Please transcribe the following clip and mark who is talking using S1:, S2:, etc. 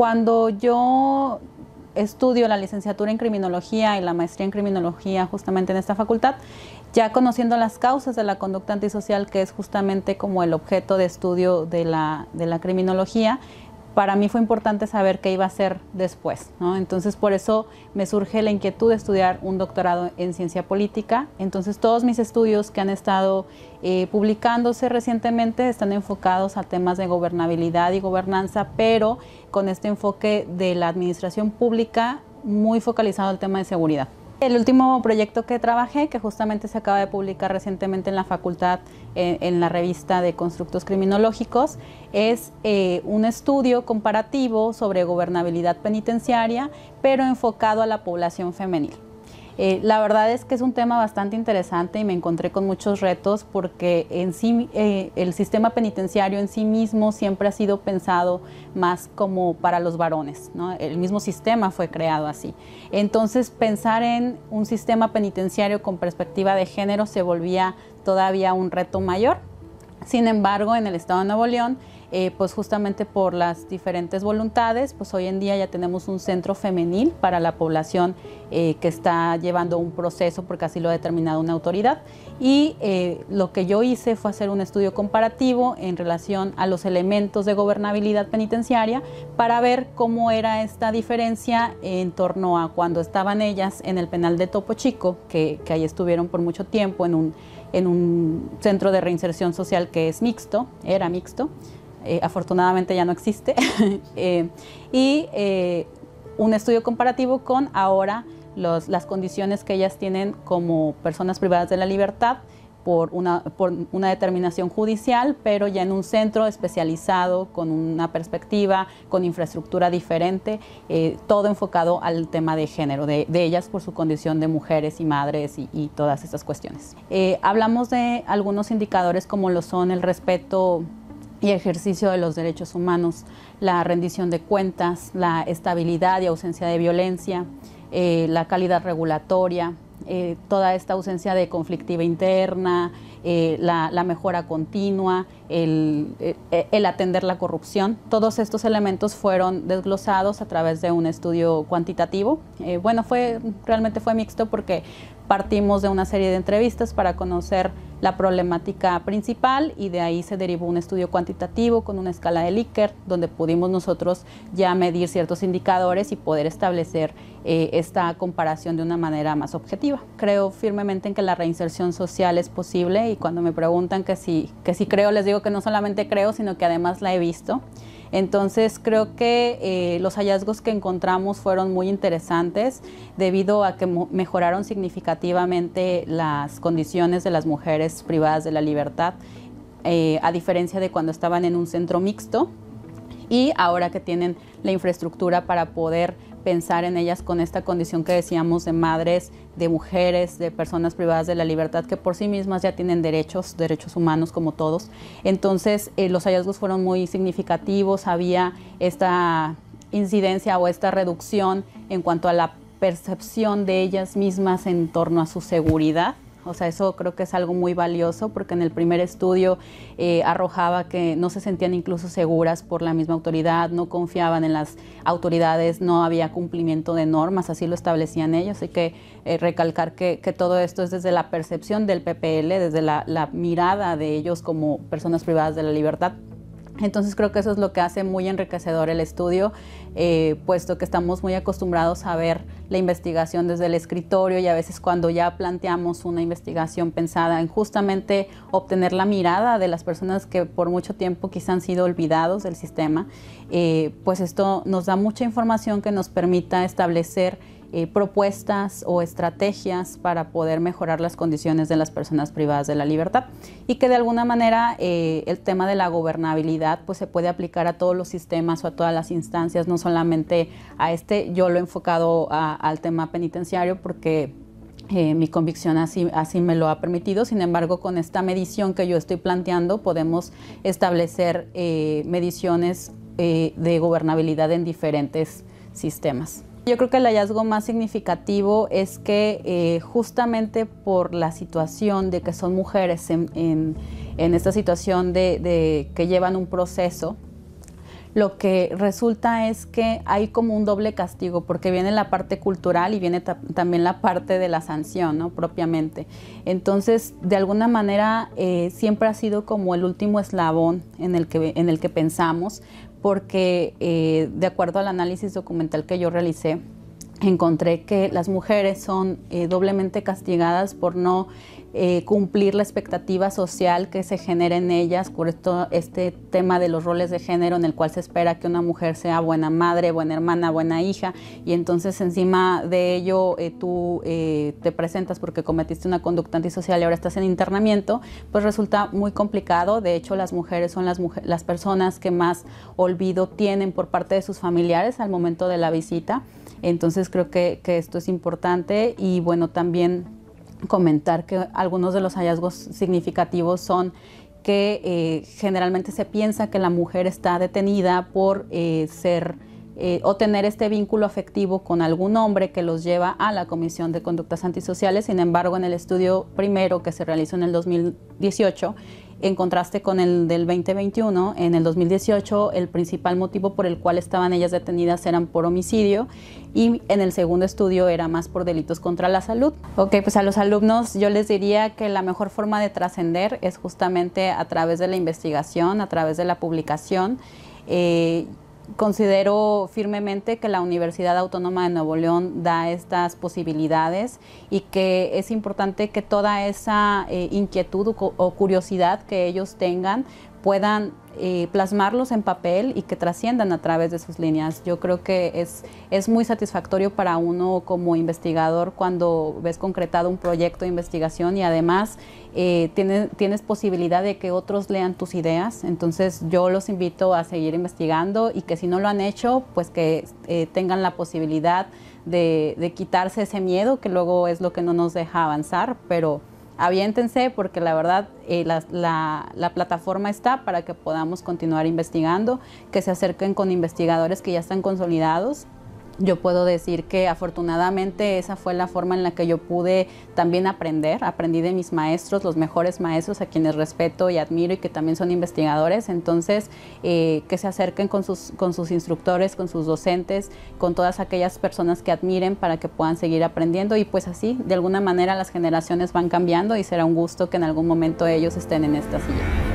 S1: Cuando yo estudio la licenciatura en criminología y la maestría en criminología justamente en esta facultad, ya conociendo las causas de la conducta antisocial, que es justamente como el objeto de estudio de la, criminología, para mí fue importante saber qué iba a hacer después. Entonces por eso me surge la inquietud de estudiar un doctorado en ciencia política. Entonces todos mis estudios que han estado eh, publicándose recientemente están enfocados a temas de gobernabilidad y gobernanza, pero con este enfoque de la administración pública muy focalizado al tema de seguridad. El último proyecto que trabajé, que justamente se acaba de publicar recientemente en la facultad, eh, en la revista de Constructos Criminológicos, es eh, un estudio comparativo sobre gobernabilidad penitenciaria, pero enfocado a la población femenil. Eh, la verdad es que es un tema bastante interesante y me encontré con muchos retos porque en eh, el sistema penitenciario en sí mismo siempre ha sido pensado más como para los varones, el mismo sistema fue creado así. Entonces pensar en un sistema penitenciario con perspectiva de género se volvía todavía un reto mayor. Sin embargo, en el estado de Nuevo León eh, pues justamente por las diferentes voluntades, pues hoy en día ya tenemos un centro femenil para la población eh, que está llevando un proceso, porque así lo ha determinado una autoridad. Y eh, lo que yo hice fue hacer un estudio comparativo en relación a los elementos de gobernabilidad penitenciaria para ver cómo era esta diferencia en torno a cuando estaban ellas en el penal de Topo Chico, que, que ahí estuvieron por mucho tiempo en un, en un centro de reinserción social que es mixto, era mixto. Eh, afortunadamente ya no existe, eh, y eh, un estudio comparativo con ahora las condiciones que ellas tienen como personas privadas de la libertad por una, por una determinación judicial, pero ya en un centro especializado, con una perspectiva, con infraestructura diferente, todo enfocado al tema de género, de, ellas por su condición de mujeres y madres y, y todas estas cuestiones. hablamos de algunos indicadores como lo son el respeto y ejercicio de los derechos humanos, la rendición de cuentas, la estabilidad y ausencia de violencia, eh, la calidad regulatoria, eh, toda esta ausencia de conflictiva interna, eh, la, mejora continua, el, atender la corrupción. Todos estos elementos fueron desglosados a través de un estudio cuantitativo. bueno, fue, realmente fue mixto porque partimos de una serie de entrevistas para conocer la problemática principal y de ahí se derivó un estudio cuantitativo con una escala de Likert donde pudimos nosotros ya medir ciertos indicadores y poder establecer eh, esta comparación de una manera más objetiva. Creo firmemente en que la reinserción social es posible y cuando me preguntan que sí que si creo les digo que no solamente creo sino que además la he visto. Entonces creo que eh, los hallazgos que encontramos fueron muy interesantes debido a que mejoraron significativamente las condiciones de las mujeres privadas de la libertad, eh, a diferencia de cuando estaban en un centro mixto y ahora que tienen la infraestructura para poder pensar en ellas con esta condición que decíamos de madres, de mujeres, de personas privadas de la libertad, que por sí mismas ya tienen derechos, derechos humanos como todos. Entonces, eh, los hallazgos fueron muy significativos, había esta incidencia o esta reducción en cuanto a la percepción de ellas mismas en torno a su seguridad o sea, eso creo que es algo muy valioso porque en el primer estudio eh, arrojaba que no se sentían incluso seguras por la misma autoridad, no confiaban en las autoridades, no había cumplimiento de normas, así lo establecían ellos. Así que eh, recalcar que, todo esto es desde la percepción del PPL, desde la mirada de ellos como personas privadas de la libertad. Entonces creo que eso es lo que hace muy enriquecedor el estudio, eh, puesto que estamos muy acostumbrados a ver la investigación desde el escritorio y a veces cuando ya planteamos una investigación pensada en justamente obtener la mirada de las personas que por mucho tiempo quizá han sido olvidados del sistema, eh, pues esto nos da mucha información que nos permita establecer eh, propuestas o estrategias para poder mejorar las condiciones de las personas privadas de la libertad y que de alguna manera eh, el tema de la gobernabilidad pues se puede aplicar a todos los sistemas o a todas las instancias, no solamente a este, yo lo he enfocado al tema penitenciario porque eh, mi convicción así, me lo ha permitido. Sin embargo, con esta medición que yo estoy planteando, podemos establecer mediciones de gobernabilidad en diferentes sistemas. Yo creo que el hallazgo más significativo es que eh, justamente por la situación de que son mujeres en, esta situación de, que llevan un proceso, lo que resulta es que hay como un doble castigo, porque viene la parte cultural y viene también la parte de la sanción, ¿no? Propiamente. Entonces, de alguna manera, eh, siempre ha sido como el último eslabón en el que, en el que pensamos, porque eh, de acuerdo al análisis documental que yo realicé, encontré que las mujeres son eh, doblemente castigadas por no eh, cumplir la expectativa social que se genera en ellas por esto, este tema de los roles de género en el cual se espera que una mujer sea buena madre, buena hermana, buena hija y entonces encima de ello eh, tú te presentas porque cometiste una conducta antisocial y ahora estás en internamiento, pues resulta muy complicado. De hecho, las mujeres son las personas que más olvido tienen por parte de sus familiares al momento de la visita. Entonces creo que, esto es importante y bueno, también comentar que algunos de los hallazgos significativos son que eh, generalmente se piensa que la mujer está detenida por eh, ser eh, o tener este vínculo afectivo con algún hombre que los lleva a la Comisión de Conductas Antisociales. Sin embargo, en el estudio primero que se realizó en el 2018, en contraste con el del 2021, en el 2018 el principal motivo por el cual estaban ellas detenidas eran por homicidio y en el segundo estudio era más por delitos contra la salud. Ok, pues a los alumnos yo les diría que la mejor forma de trascender es justamente a través de la investigación, a través de la publicación. Eh, considero firmemente que la Universidad Autónoma de Nuevo León da estas posibilidades y que es importante que toda esa eh, inquietud o curiosidad que ellos tengan puedan eh, plasmarlos en papel y que trasciendan a través de sus líneas. Yo creo que es, muy satisfactorio para uno como investigador cuando ves concretado un proyecto de investigación y además eh, tienes, posibilidad de que otros lean tus ideas. Entonces yo los invito a seguir investigando y que si no lo han hecho, pues que eh, tengan la posibilidad de, de quitarse ese miedo que luego es lo que no nos deja avanzar, pero aviéntense porque la verdad eh, la, plataforma está para que podamos continuar investigando, que se acerquen con investigadores que ya están consolidados yo puedo decir que afortunadamente esa fue la forma en la que yo pude también aprender. Aprendí de mis maestros, los mejores maestros a quienes respeto y admiro y que también son investigadores. Entonces, eh, que se acerquen con sus, con sus instructores, con sus docentes, con todas aquellas personas que admiren para que puedan seguir aprendiendo. Y pues así, de alguna manera, las generaciones van cambiando y será un gusto que en algún momento ellos estén en esta silla.